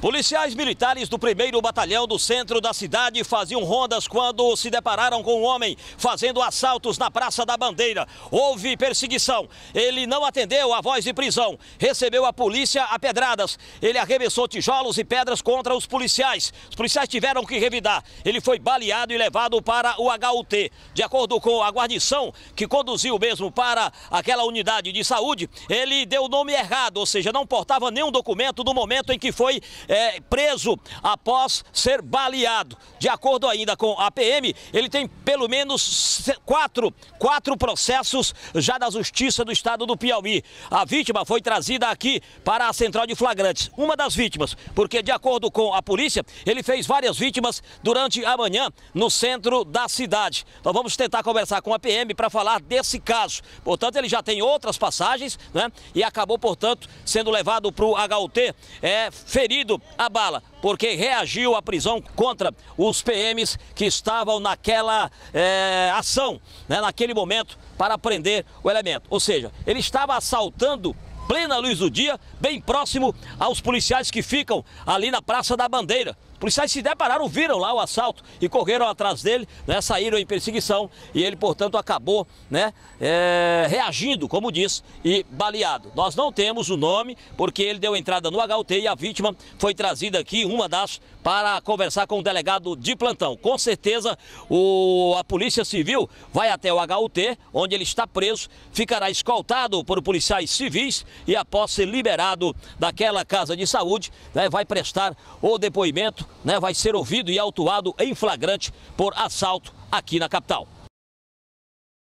Policiais militares do 1 Batalhão do centro da cidade faziam rondas quando se depararam com um homem fazendo assaltos na Praça da Bandeira. Houve perseguição. Ele não atendeu a voz de prisão. Recebeu a polícia a pedradas. Ele arremessou tijolos e pedras contra os policiais. Os policiais tiveram que revidar. Ele foi baleado e levado para o HUT. De acordo com a guarnição que conduziu mesmo para aquela unidade de saúde, ele deu o nome errado, ou seja, não portava nenhum documento no momento em que foi é, preso após ser baleado. De acordo ainda com a PM, ele tem pelo menos quatro, quatro processos já da Justiça do Estado do Piauí. A vítima foi trazida aqui para a central de flagrantes. Uma das vítimas, porque de acordo com a polícia, ele fez várias vítimas durante a manhã no centro da cidade. Nós vamos tentar conversar com a PM para falar desse caso. Portanto, ele já tem outras passagens né? e acabou, portanto, sendo levado para o HUT, é, ferido a bala, porque reagiu à prisão contra os PMs que estavam naquela é, ação, né, naquele momento, para prender o elemento. Ou seja, ele estava assaltando plena luz do dia, bem próximo aos policiais que ficam ali na Praça da Bandeira. Policiais se depararam, viram lá o assalto e correram atrás dele, né, saíram em perseguição e ele, portanto, acabou né, é, reagindo, como diz, e baleado. Nós não temos o nome porque ele deu entrada no HUT e a vítima foi trazida aqui, uma das, para conversar com o delegado de plantão. Com certeza, o, a Polícia Civil vai até o HUT, onde ele está preso, ficará escoltado por policiais civis e após ser liberado daquela casa de saúde, né, vai prestar o depoimento né, vai ser ouvido e autuado em flagrante por assalto aqui na capital.